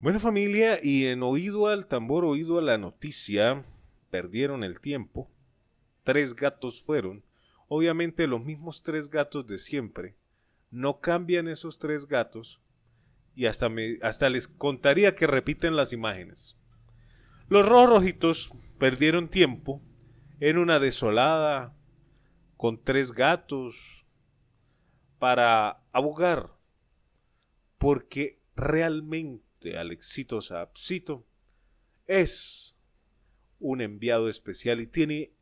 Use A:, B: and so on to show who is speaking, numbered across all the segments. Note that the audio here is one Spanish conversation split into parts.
A: Bueno familia, y en oído al tambor, oído a la noticia, perdieron el tiempo. Tres gatos fueron, obviamente los mismos tres gatos de siempre. No cambian esos tres gatos y hasta, hasta les contaría que repiten las imágenes. Los rojos rojitos perdieron tiempo en una desolada con tres gatos para abogar porque realmente de este, Alexito Sapsito, es un enviado especial y tiene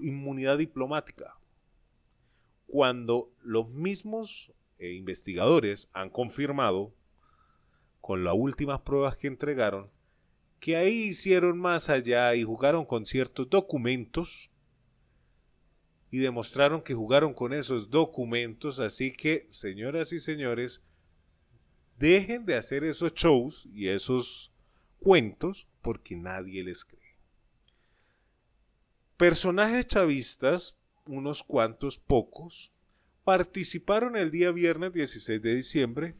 A: inmunidad diplomática. Cuando los mismos eh, investigadores han confirmado, con las últimas pruebas que entregaron, que ahí hicieron más allá y jugaron con ciertos documentos y demostraron que jugaron con esos documentos, así que, señoras y señores, dejen de hacer esos shows y esos cuentos porque nadie les cree. Personajes chavistas, unos cuantos pocos, participaron el día viernes 16 de diciembre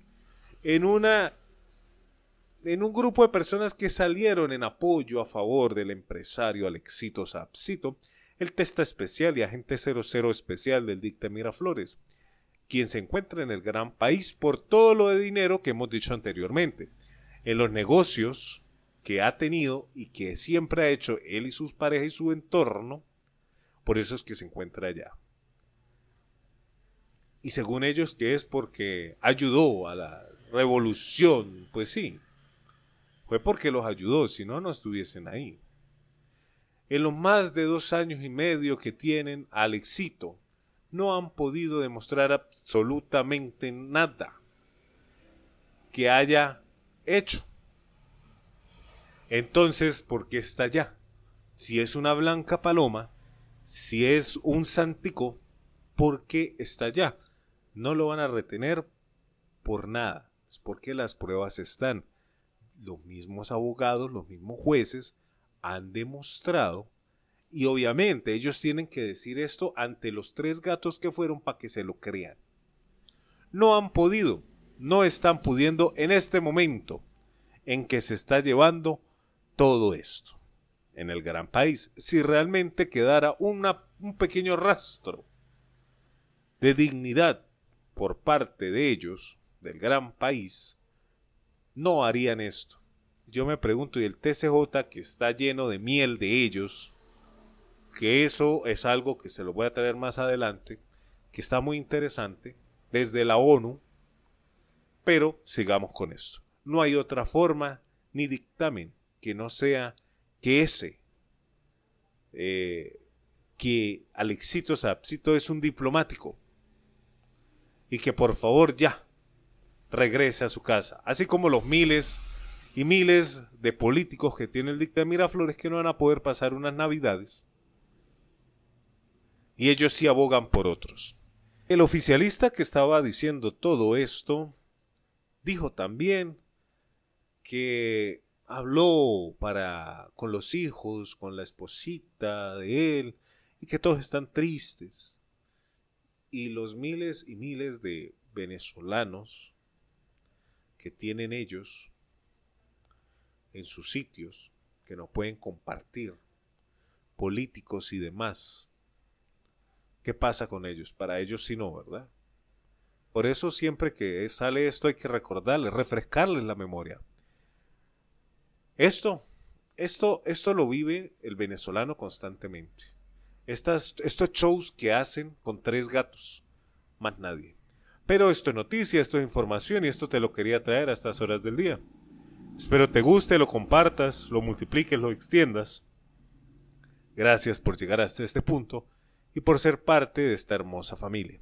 A: en una en un grupo de personas que salieron en apoyo a favor del empresario Alexito Sapsito, el testa especial y agente 00 especial del Dicta Miraflores, quien se encuentra en el gran país por todo lo de dinero que hemos dicho anteriormente. En los negocios que ha tenido y que siempre ha hecho él y sus parejas y su entorno, por eso es que se encuentra allá. Y según ellos que es porque ayudó a la revolución, pues sí, fue porque los ayudó, si no, no estuviesen ahí. En los más de dos años y medio que tienen al éxito, no han podido demostrar absolutamente nada que haya hecho. Entonces, ¿por qué está allá? Si es una blanca paloma, si es un santico, ¿por qué está allá? No lo van a retener por nada. Es porque las pruebas están. Los mismos abogados, los mismos jueces han demostrado y obviamente ellos tienen que decir esto ante los tres gatos que fueron para que se lo crean. No han podido, no están pudiendo en este momento en que se está llevando todo esto en el gran país. Si realmente quedara una, un pequeño rastro de dignidad por parte de ellos, del gran país, no harían esto. Yo me pregunto, y el TCJ que está lleno de miel de ellos, que eso es algo que se lo voy a traer más adelante, que está muy interesante desde la ONU, pero sigamos con esto. No hay otra forma ni dictamen que no sea que ese, eh, que Alexito Sapsito es un diplomático y que por favor ya regrese a su casa, así como los miles y miles de políticos que tienen el dictamen Miraflores que no van a poder pasar unas navidades y ellos sí abogan por otros. El oficialista que estaba diciendo todo esto dijo también que habló para con los hijos, con la esposita de él y que todos están tristes. Y los miles y miles de venezolanos que tienen ellos en sus sitios que no pueden compartir políticos y demás ¿Qué pasa con ellos? Para ellos sí no, ¿verdad? Por eso siempre que sale esto hay que recordarle, refrescarles la memoria. Esto, esto, esto lo vive el venezolano constantemente. Estas, estos shows que hacen con tres gatos, más nadie. Pero esto es noticia, esto es información y esto te lo quería traer a estas horas del día. Espero te guste, lo compartas, lo multipliques, lo extiendas. Gracias por llegar hasta este punto y por ser parte de esta hermosa familia.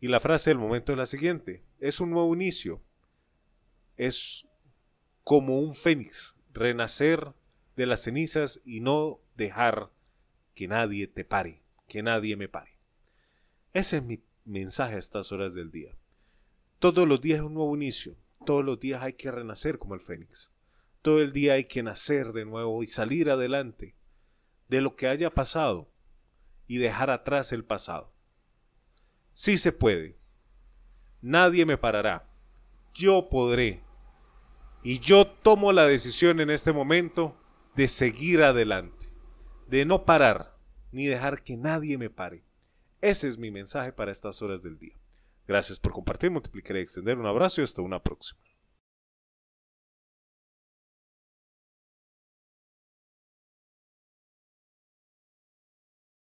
A: Y la frase del momento es la siguiente, es un nuevo inicio, es como un fénix, renacer de las cenizas y no dejar que nadie te pare, que nadie me pare. Ese es mi mensaje a estas horas del día. Todos los días es un nuevo inicio, todos los días hay que renacer como el fénix, todo el día hay que nacer de nuevo y salir adelante de lo que haya pasado y dejar atrás el pasado. Sí se puede. Nadie me parará. Yo podré. Y yo tomo la decisión en este momento de seguir adelante, de no parar, ni dejar que nadie me pare. Ese es mi mensaje para estas horas del día. Gracias por compartir, multiplicar y extender. Un abrazo y hasta una próxima.